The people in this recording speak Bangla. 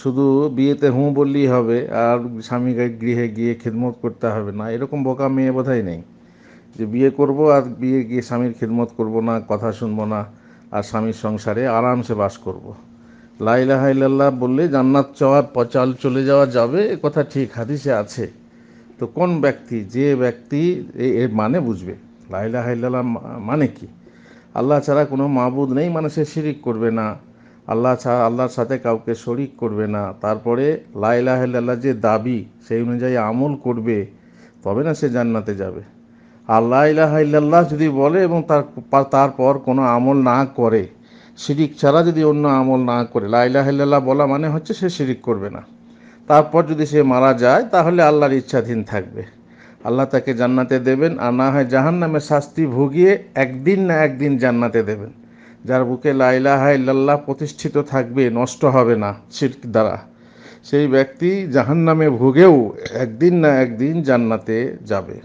শুধু বিয়েতে হুঁ বললেই হবে আর স্বামীকে গৃহে গিয়ে খিদমত করতে হবে না এরকম বোকা মেয়ে বোধহয় নেই যে বিয়ে করব আর বিয়ে গিয়ে স্বামীর খিদমত করব না কথা শুনবো না আর স্বামীর সংসারে আরামসে বাস করব। লাইলা হাইলাল্লাহ বললে জান্নাত চওয়ার পচাল চলে যাওয়া যাবে এ কথা ঠিক হাদিসে আছে তো কোন ব্যক্তি যে ব্যক্তি এ মানে বুঝবে লাইলা হাইলাল্লাহ মানে কি আল্লাহ ছাড়া কোনো মাহবুদ নেই মানে সে শিরিক করবে না আল্লাহ ছাড়া আল্লাহর সাথে কাউকে শরিক করবে না তারপরে লাইলাহাল্লাহ যে দাবি সেই অনুযায়ী আমল করবে তবে না সে জান্নাতে যাবে আল্লাহ ইলাহাল্লাহ যদি বলে এবং তার তারপর কোনো আমল না করে শিরিক ছাড়া যদি অন্য আমল না করে লাইলাহাল্লাহ বলা মানে হচ্ছে সে শিরিক করবে না তারপর যদি সে মারা যায় তাহলে আল্লাহর ইচ্ছাধীন থাকবে আল্লাহ তাকে জান্নাতে দেবেন আর না হয় জাহান নামে শাস্তি ভুগিয়ে একদিন না একদিন জান্নাতে দেবেন যার বুকে লাইলাহা ইল্লাল্লাহ প্রতিষ্ঠিত থাকবে নষ্ট হবে না শির দ্বারা সেই ব্যক্তি জাহান্নামে ভুগেও একদিন না একদিন জান্নাতে যাবে